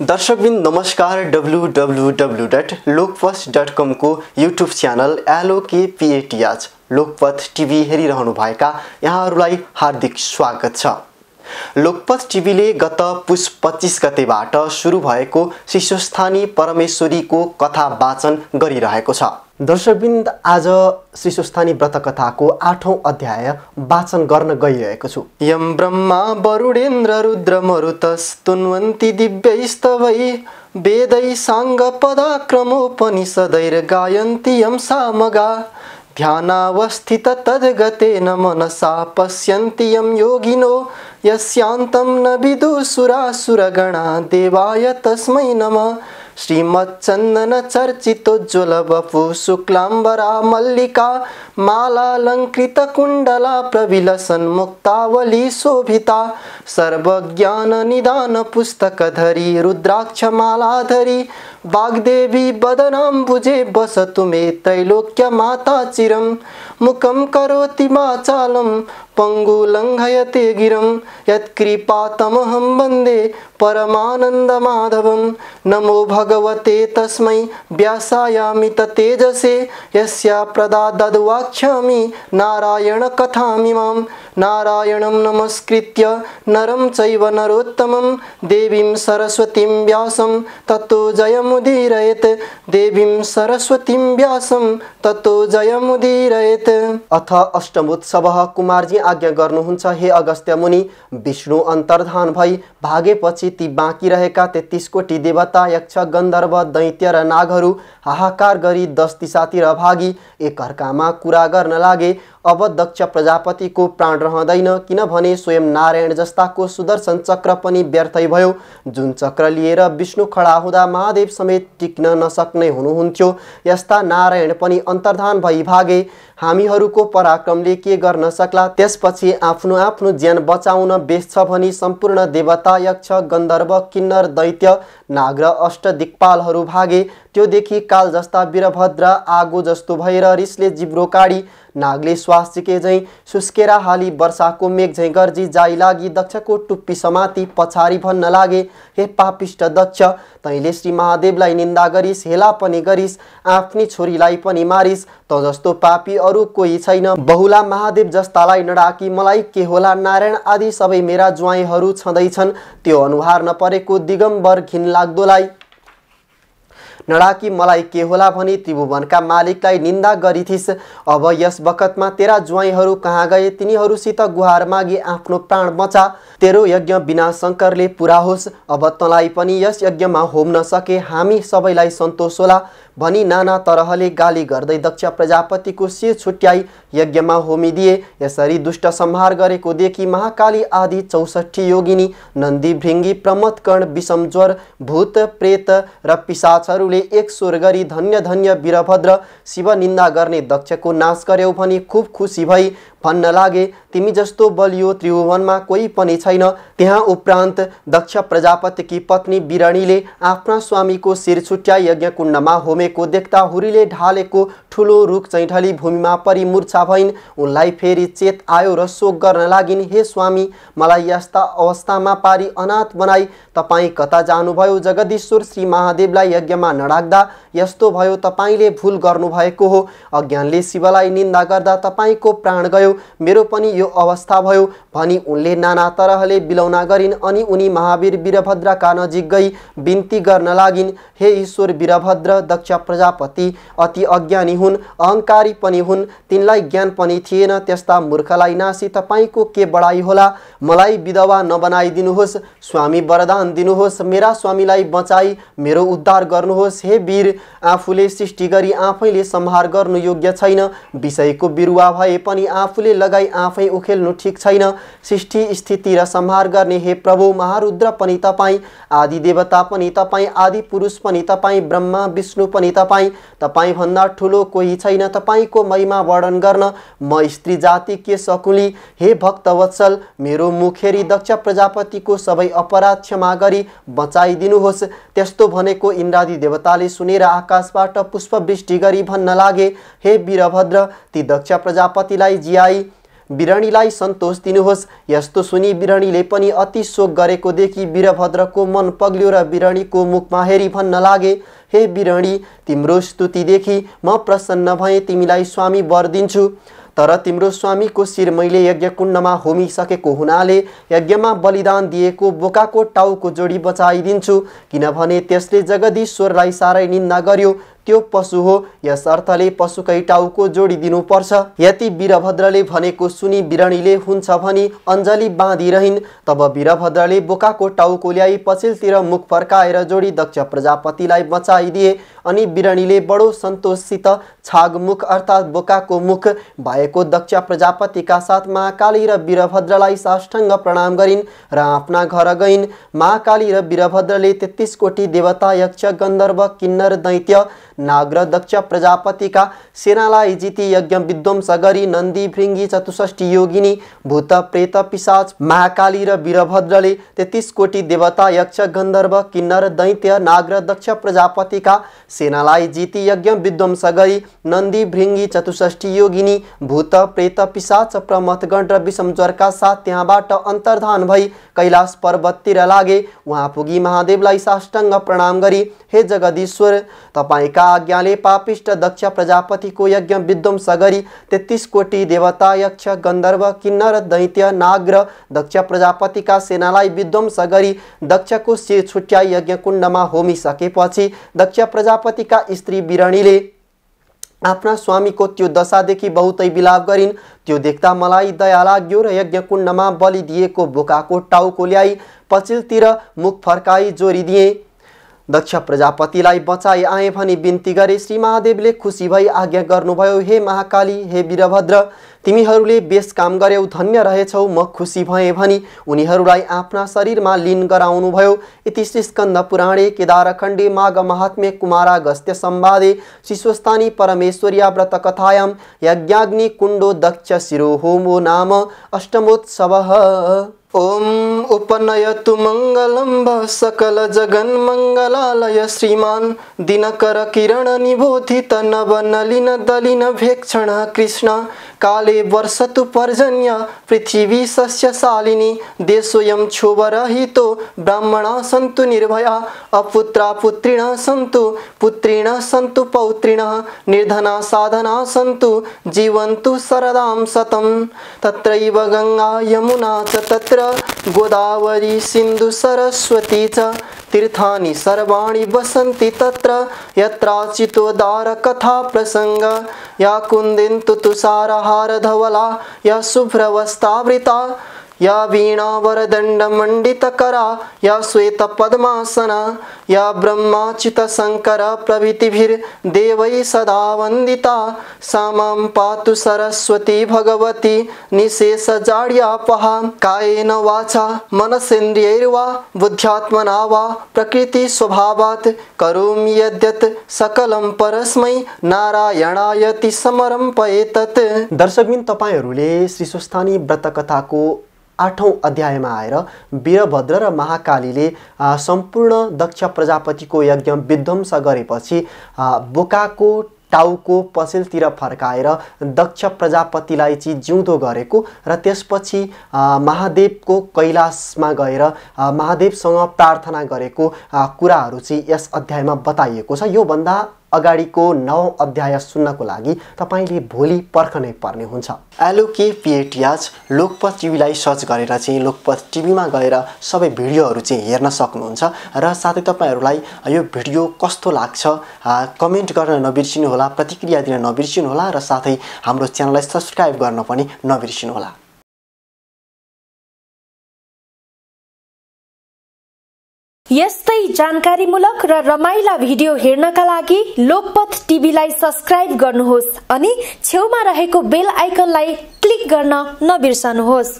दर्शकबिन नमस्कार W W W dot Lokpath dot कमको युट्युब च्यानल एलो के लोकपथ टिभी हेरिरहनुभएका यहाँहरूलाई हार्दिक स्वागत छ लोकपथ टिभीले गत पुष पच्चिस गतेबाट सुरु भएको शिशुस्थानी परमेश्वरीको कथा वाचन गरिरहेको छ दर्शकबिन्द आज शिशुस्थानी व्रतकथाको आठौँ अध्याय वाचन गर्न गइरहेको छु यम ब्रह्मा वरुणेन्द्र रुद्र मरुतस्तुन्वन्ति स्तवै वेदै साङ्ग सदैर गायन्ति यम सामगा ध्यानावस्थित तद्गतेन मनसा पश्यन्ति यम योगिनो यस्यान्तं न विदुसुरासुरगणा देवाय तस्मै नमः चर्चितो चर्चितोज्ज्वलवपु शुक्लाम्बरा मल्लिका मालालङ्कृतकुण्डला प्रविलसन्मुक्तावली शोभिता सर्वज्ञाननिदान पुस्तक धरी रुद्राक्ष मालाधरि वाग्देवी वदनाम्बुजे वसतु मे त्रैलोक्यमाता चिरम् मुखं करोति वाचालं पङ्गुलङ्घयते गिरं यत्कृपातमहं वन्दे परमानन्दमाधवं नमो भगवते तस्मै व्यासायामि तेजसे यस्या प्रदा नारायण कथामि मां नारायणं नमस्कृत्य नरं चैव नरोत्तमं देवीं सरस्वतीं व्यासं ततो जयमुदीरयेत् देवीं सरस्वतीं व्यासं ततो जयमुदीरयेत् अथ अष्टमोत्सवः कुमारजी आज्ञा गर्नुहुन्छ हे अगस्त्य मुनि विष्णु अन्तर्धान भई भागेपछि ती बाँकी रहेका तेत्तिस कोटी देवता यक्ष गन्धर्व दैत्य र नागहरू हाहाकार गरी दस दिशातिर भागी एकअर्कामा कुरा गर्न लागे अब दक्ष प्रजापतिको प्राण रहँदैन किनभने स्वयं नारायण जस्ताको सुदर्शन चक्र पनि व्यर्थै भयो जुन चक्र लिएर विष्णु खडा हुँदा महादेव समेत टिक्न नसक्ने हुनुहुन्थ्यो यस्ता नारायण पनि अन्तर्धान भई भागे हामीहरूको पराक्रमले के गर्न सक्ला त्यसपछि आफ्नो आफ्नो ज्यान बचाउन बेच्छ भनी सम्पूर्ण देवता यक्ष गन्धर्व किन्नर दैत्य नाग र अष्ट भागे त्योदेखि काल जस्ता वीरभद्र आगो जस्तो भएर रिसले जिब्रो काडी नागले स्वास्चिके झै सुस्केरा हाली वर्षाको मेघ झैँ गर्जी जाई लागि दक्षको टुप्पी समाति पछाडि भन्न लागे हे पापिष्ट दक्ष तैँले श्री महादेवलाई निन्दा गरिस हेला पनि गरिस् आफ्नै छोरीलाई पनि मारिस त जस्तो पापी अरू कोही छैन बहुला महादेव जस्तालाई नडाकी मलाई के होला नारायण आदि सबै मेरा ज्वाइँहरू छँदैछन् त्यो अनुहार नपरेको दिगम्बर घिनलाग्दोलाई नडाकी मलाई के होला भनी त्रिभुवनका मालिकलाई निन्दा गरिथिस् अब यस बखतमा तेरा ज्वाइँहरू कहाँ गए तिनीहरूसित गुहार मागे आफ्नो प्राण बचा तेरो यज्ञ बिना शङ्करले पुरा होस् अब तँलाई पनि यस यज्ञमा होम्न सके हामी सबैलाई सन्तोष होला भनी नाना तरहले गाली गर्दै दक्ष प्रजापतिको शिर छुट्याई यज्ञमा होमिदिए यसरी दुष्ट संहार देखि महाकाली आदि चौसठी योगिनी नन्दी भृङ्गी प्रमत्कर्ण विषमज्वर भूत प्रेत र पिसाचहरूले एक स्वर गरी धन्य धन्य वीरभद्र शिव निन्दा गर्ने दक्षको नाश गर्यौ भनी खुब खुसी भई भन्न लागे तिमी जस्तो बलियो त्रिभुवनमा कोही पनि छैन त्यहाँ उपरान्त दक्ष प्रजापतिकी पत्नी बिरणीले आफ्ना स्वामीको शिर छुट्या यज्ञकुण्डमा होमेको देख्दा हुरीले ढालेको ठुलो रुख चैठली भूमिमा परिमूर्छा भइन् उनलाई फेरि चेत आयो र शोक गर्न लागिन् हे स्वामी मलाई यस्ता अवस्थामा पारी अनाथ बनाई तपाईँ कता जानुभयो जगदीश्वर श्री महादेवलाई यज्ञमा नडाक्दा यस्तो भयो तपाईँले भुल गर्नुभएको हो अज्ञानले शिवलाई निन्दा गर्दा तपाईँको प्राण गयो मेरो पनि यो अवस्था भयो भनी उनले नाना तरहले बिलौना गरिन् अनि उनी महावीर वीरभद्रका नजिक गई बिन्ती गर्न लागिन् हे ईश्वर वीरभद्र दक्ष प्रजापति अति अज्ञानी हुन् अहङ्कारी पनि हुन् तिनलाई ज्ञान पनि थिएन त्यस्ता मूर्खलाई नासी तपाईँको के बढाइ होला मलाई विधवा नबनाइदिनुहोस् स्वामी वरदान दिनुहोस् मेरा स्वामीलाई बचाई मेरो उद्धार गर्नुहोस् हे वीर आफूले सृष्टि गरी आफैले संहार गर्नु योग्य छैन विषयको बिरुवा भए पनि आफू आफूले लगाई आफै उखेल्नु ठिक छैन सृष्टि स्थिति र संहार गर्ने हे प्रभु महारुद्र पनि तपाईँ आदि देवता पनि तपाईँ आदि पुरुष पनि तपाईँ ब्रह्मा विष्णु पनि तपाईँ तपाईँभन्दा ठुलो कोही छैन तपाईँको महिमा वर्णन गर्न म स्त्री जाति के सकुली हे भक्तवत्सल मेरो मुखेरी दक्ष प्रजापतिको सबै अपराध क्षमा गरी बचाइदिनुहोस् त्यस्तो भनेको इन्द्रादि देवताले सुनेर आकाशबाट पुष्पवृष्टि गरी भन्न लागे हे वीरभद्र ती दक्ष प्रजापतिलाई जिया बिरणीलाई बिरणीलाई सन्तोष दिनुहोस् यस्तो सुनि बिरणीले पनि अति शोक गरेको देखि वीरभद्रको मन पग्ल्यो र बिरणीको मुखमा हेरी भन्न लागे हे बिरणी तिम्रो स्तुतिदेखि म प्रसन्न भएँ तिमीलाई स्वामी वर दिन्छु तर तिम्रो स्वामीको शिर मैले यज्ञकुण्डमा होमिसकेको हुनाले यज्ञमा बलिदान दिएको बोकाको टाउको जोडी बचाइदिन्छु किनभने त्यसले जगदीश्वरलाई साह्रै निन्दा गर्यो त्यो पशु हो यस अर्थले पशुकै टाउको जोडिदिनुपर्छ यति वीरभद्रले भनेको सुनि बिरणीले हुन्छ भनी अञ्जली बाँधिरहन् तब वीरभद्रले बोकाको टाउको ल्याई पछिल्तिर मुख फर्काएर जोडी दक्ष प्रजापतिलाई बचाइदिए अनि बिरणीले बडो सन्तोषसित छागमुख अर्थात् बोकाको मुख भएको दक्ष प्रजापतिका साथ महाकाली र वीरभद्रलाई साष्टाङ्ग प्रणाम गरिन् र आफ्ना घर गइन् महाकाली र वीरभद्रले तेत्तिस कोटी देवता यक्ष गन्धर्व किन्नर दैत्य नाग्र दक्ष प्रजापतिका सेनालाई जिती यज्ञ विध्वंस गरी नन्दी भृङ्गी चतुष्ठी योगिनी भूत प्रेत पिसाच महाकाली र वीरभद्रले तेत्तिस कोटी देवता यक्ष गन्धर्व किन्नर दैत्य नाग्र दक्ष प्रजापतिका सेनालाई जीती यज्ञ विध्वंस गरी नन्दी भृङ्गी चतुष्ठी योगिनी भूत प्रेत पिसाच प्रमथगण र का साथ त्यहाँबाट अन्तर्धान भई कैलाश पर्वततिर लागे उहाँ पुगी महादेवलाई साष्टाङ्ग प्रणाम गरी हे जगदीश्वर तपाईँका आज्ञाले पापिष्ट दक्ष प्रजापतिको यज्ञ विध्वंस गरी तेत्तिस कोटी देवता यक्ष गन्धर्व किन्नर दैत्य नाग्र दक्ष प्रजापतिका सेनालाई विध्वंस गरी दक्षको शिर छुट्याई यज्ञकुण्डमा होमिसकेपछि दक्ष प्रजापति प्रजापतिका स्त्री बिरणीले आफ्ना स्वामीको त्यो दशादेखि बहुतै बिलाप गरिन् त्यो देख्दा मलाई दया लाग्यो र यज्ञकुण्डमा बलिदिएको भोकाको टाउको ल्याई पछिल्तिर मुख फर्काई दिएँ दक्ष प्रजापतिलाई बचाई आए भनी बिन्ती गरे श्री महादेवले खुसी भई आज्ञा गर्नुभयो हे महाकाली हे वीरभद्र तिमीहरूले बेस काम गर्यौ धन्य रहेछौ म खुसी भएँ भनी उनीहरूलाई आफ्ना शरीरमा लिन गराउनुभयो यति श्रीस्कन्द पुराणे केदारखण्डे माघ महात्म्य कुमारागस्त्य सम्वादे शिशुस्थानी कथायाम यज्ञाग्नि कुण्डो दक्ष शिरोहोमो नाम अष्टमोत्सव ओम उपनयतु मङ्गलम्ब सकलजगन्मङ्गलालय दलिन भेक्षण कृष्ण काले वर्षतु पर्जन्य सालिनी सस्यशालिनी देशोऽयं क्षोभरहितो ब्राह्मण सन्तु निर्भया अपुत्रा पुत्रिणा सन्तु पुत्रिणः सन्तु पौत्रिणः निर्धना साधना सन्तु जीवन्तु सरदां सतम तत्रैव गङ्गा यमुना च तत्र गोदावरी सिंधु च तीर्थानी सर्वाणी बसंती तत्र दार कथा प्रसंग या तुसार हार धवला या शुभ्रवस्तावृता या वीणा वरदण्डमण्डितकरा या श्वेतपद्मासना या ब्रह्माच्युतशङ्करा प्रभृतिभिर्देवैः सदा वन्दिता सा पातु सरस्वती भगवती निशेषजाड्यापहा कायेन वाचा मनसेन्द्रियैर्वा बुद्ध्यात्मना वा प्रकृतिस्वभावात् करोमि यद्यत् सकलं परस्मै नारायणायति समरं दर्शकबिन तपाईँहरूले श्री स्वस्थानी व्रतकथाको आठौँ अध्यायमा आएर वीरभद्र र महाकालीले सम्पूर्ण दक्ष प्रजापतिको यज्ञ विध्वंस गरेपछि बोकाको टाउको पसेलतिर फर्काएर दक्ष प्रजापतिलाई चाहिँ जिउँदो गरेको र त्यसपछि महादेवको कैलाशमा गएर महादेवसँग प्रार्थना गरेको कुराहरू चाहिँ यस अध्यायमा बताइएको छ योभन्दा अगाडिको नौ अध्याय सुन्नको लागि तपाईँले भोलि पर्खनै पर्ने हुन्छ एलोके पिएटियाज लोकपथ टिभीलाई सर्च गरेर चाहिँ लोकपथ टिभीमा गएर सबै भिडियोहरू चाहिँ हेर्न सक्नुहुन्छ र साथै तपाईँहरूलाई यो भिडियो कस्तो लाग्छ कमेन्ट गर्न नबिर्सिनुहोला प्रतिक्रिया दिन नबिर्सिनुहोला र साथै हाम्रो च्यानललाई सब्सक्राइब गर्न पनि नबिर्सिनुहोला यस्तै जानकारीमूलक र रमाइला भिडियो हेर्नका लागि लोकपथ टिभीलाई सब्सक्राइब गर्नुहोस् अनि छेउमा रहेको बेल आइकनलाई क्लिक गर्न नबिर्सनुहोस्